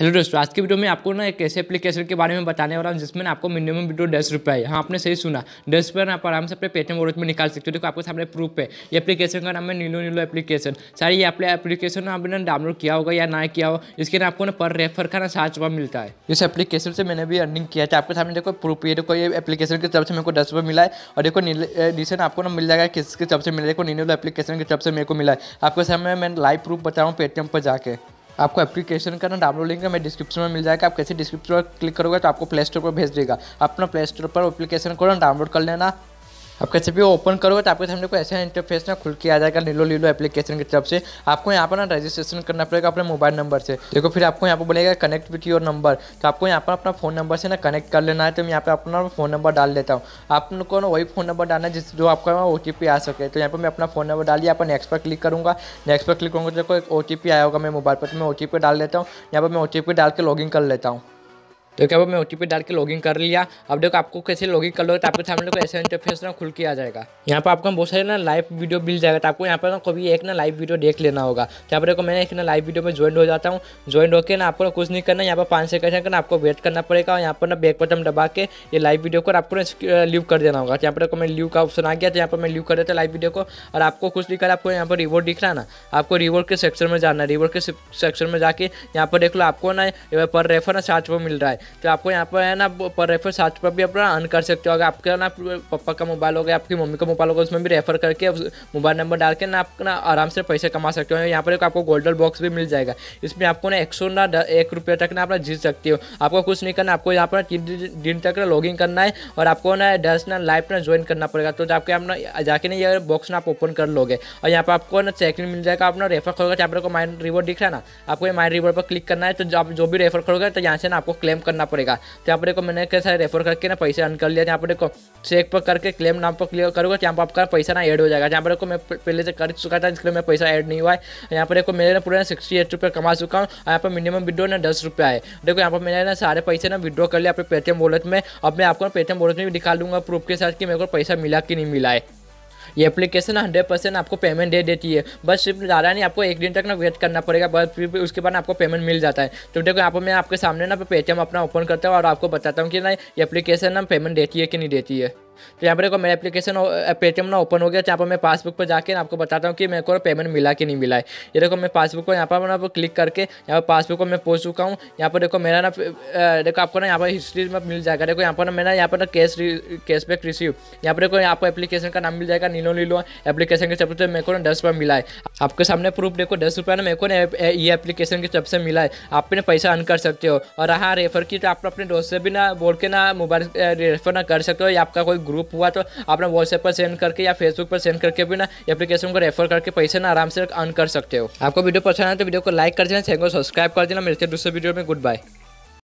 hello दोस्तों आज की वीडियो में आपको ना एक ऐसे एप्लीकेशन के बारे में बताने वाला हूँ जिसमें ना आपको मिनिमम वीडियो दस रुपये है हाँ आपने सही सुना दस रुपये आप आराम से अपने पेटीएम वॉलेट में निकाल सकते हो देखो आपके सामने प्रूफ है ये एप्लीकेशन का नाम है नीलो नीलो एप्लीकेशन सारी ये एप्लीकेशन ना आपने डाउनलोड किया होगा या ना किया हो इसके ना आपको ना पर रेफर का ना सात रुपये मिलता है इस एप्लीकेशन से मैंने भी अर्निंग किया था तो आपके सामने देखो प्रूफ ये देखो ये एप्लीकेशन की तरफ से मेरे को दस रुपये मिला है और देखो डिसन आपको ना मिल जाएगा किसकी तरफ से मिला देखो नीलो एप्लीकेशन की तरफ से मेरे को मिला है आपके सामने मैं लाइव प्रूफ बताऊँ पेटीएम पर जाकर आपको एप्लीकेशन का ना डाउनलोड लिंक मैं डिस्क्रिप्शन में मिल जाएगा आप कैसे डिस्क्रिप्शन पर क्लिक करोगे तो आपको प्ले स्टोर पर भेज देगा अपना प्ले स्टोर पर एप्लीकेशन को ना डाउनलोड कर लेना आप कैसे भी ओपन करोगे तो आपके सामने को ऐसा इंटरफेस ना खुल के आ जाएगा नीलो लीलो एप्लीकेशन की तरफ से आपको यहाँ पर ना रजिस्ट्रेशन करना पड़ेगा अपने मोबाइल नंबर से देखो फिर आपको यहाँ पर बोलेगा कनेक्ट विथ योर नंबर तो आपको यहाँ पर अपना फोन नंबर से ना कनेक्ट कर लेना है तो मैं यहाँ पर अपना फोन नंबर डाल देता हूँ आपको ना वही फोन नंबर डालना है जिस जो आपका ओ आ सके तो यहाँ पर मैं अपना फोन नंबर डाली यहाँ पर नेक्स्ट पर क्लिक करूँगा नेक्स्ट पर क्लिक करूँगा तो देखो एक ओ आया होगा मेरे मोबाइल पर तो मैं ओ डाल देता हूँ यहाँ पर मैं ओ डाल के लॉग कर लेता हूँ तो क्या मैं ओ टी पी डाल के लॉगिन कर लिया अब देखो आपको कैसे लॉगिन कर लोगे तो आपके सामने को ऐसा इंटरफेस ना खुल के आ जाएगा यहाँ पर आपको बहुत सारे ना लाइव वीडियो मिल जाएगा तो आपको यहाँ पर ना कभी एक ना लाइव वीडियो देख लेना होगा तो यहाँ पर देखो मैंने एक ना लाइव वीडियो में ज्वाइन हो जाता हूँ ज्वाइन होकर ना आपको कुछ नहीं करना यहाँ पर पाँच सेकंड करना आपको वेट करना पड़ेगा और यहाँ पर ना बैक बटन दबा के ये लाइव वीडियो को आपको ना लीव uh, कर देना होगा तो यहाँ पर देखो मैं लीव का ऑप्शन आ गया तो यहाँ पर मैं लीव कर देता लाइव वीडियो को और आपको कुछ नहीं करना आपको यहाँ पर रिवॉर्ड दिख रहा ना आपको रिवॉर्ड के सेक्शन में जाना है रिवॉर्ड के सेक्शन में जाके यहाँ पर देख लो आपको ना पर रेफर ना वो मिल रहा है तो आपको यहाँ पर है ना पर रेफर सर्च पर भी अपना अर्न कर सकते हो अगर आपके ना पापा का मोबाइल हो गया आपकी मम्मी का मोबाइल होगा उसमें भी रेफर करके मोबाइल नंबर डाल के ना आप ना आराम से पैसे कमा सकते हो यहाँ पर आपको गोल्डन बॉक्स भी मिल जाएगा इसमें आपको ना एक ना एक रुपये तक ना आप जीत सकते हो आपको कुछ नहीं करना आपको यहाँ पर तीन दिन तक ना इन करना है और आपको ना दस ना लाइफ ना ज्वाइन करना पड़ेगा तो आपके आप ना जाके ना ये बॉक्स ना आप ओपन कर लोगे और यहाँ पर आपको ना चेकिंग मिल जाएगा आप ना रेफर करोगे यहाँ पर माइंड रिवॉर्ड दिख रहा है ना आपको माइंड रिवॉर्ड पर क्लिक करना है तो आप जो भी रेफर करोगे तो यहाँ से ना आपको क्लेम कर करना पड़ेगा तो यहाँ पर देखो मैंने कैसे रेफर करके ना पैसे अर्न कर लिया तो यहाँ पर देखो चेक पर करके क्लेम नाम पर क्लियर करूँगा तो यहाँ पर आपका पैसा ना ऐड हो जाएगा यहाँ पर देखो मैं पहले से कर चुका था इसलिए मैं पैसा ऐड नहीं हुआ है यहाँ पर देखो मेरे पूरे ना सिक्सटी एट रुपये कमा चुका हूँ और यहाँ पर मिनिमम विड्रो ना दस रुपये है देखो यहाँ पर मैंने ना सारे पैसे ना विड्रो कर लिया अपने पेटीएम वॉलेट में अब मैं आपको पेटीएम वॉलेट में भी दिखा लूँगा प्रूफ के साथ कि मेरे को पैसा मिला कि नहीं मिला है ये एप्लीकेशन हंड्रेड परसेंट आपको पेमेंट दे देती है बस सिर्फ ज़्यादा नहीं आपको एक दिन तक ना वेट करना पड़ेगा बस फिर उसके बाद आपको पेमेंट मिल जाता है तो देखो यहाँ पर मैं आपके सामने ना पेटीएम अपना ओपन करता हूँ और आपको बताता हूँ कि ना ये एप्लीकेशन ना पेमेंट देती है कि नहीं देती है तो यहाँ पर देखो मेरा एप्लीकेशन पेटीएम ना ओपन हो गया यहाँ पर मैं पासबुक पर जाकर आपको बताता हूँ कि मेरे को पेमेंट मिला कि नहीं मिला है ये देखो मैं पासबुक को यहाँ पर ना क्लिक करके यहाँ पर पासबुक को मैं पहुँच चुका हूँ यहाँ पर देखो मेरा ना देखो आपको ना यहाँ पर हिस्ट्री में मिल जाएगा देखो यहाँ पर ना मेरा यहाँ पर ना कैश कैशबैक रिसीव यहाँ पर देखो आपको एप्लीकेशन का नाम मिल जाएगा नीलो नीलो एप्लीकेशन के चैप्टर मेरे को ना दस रुपये मिला है आपके सामने प्रूफ देखो दस रुपये ना मेरे को ये एप्लीकेशन के तरफ से मिला है आप भी पैसा अर्न कर सकते हो और हाँ रेफर की तो आप अपने दोस्त से भी ना बोल के ना मोबाइल रेफर ना कर सकते हो या आपका कोई ग्रुप हुआ तो आप ना व्हाट्सएप पर सेंड करके या फेसबुक पर सेंड करके भी ना एप्लीकेशन को रेफर करके पैसे ना आराम से अर्न कर सकते हो आपको वीडियो पसंद आए तो वीडियो को लाइक कर देना चैनल को सब्सक्राइब कर देना मिलते हैं दूसरे वीडियो में गुड बाय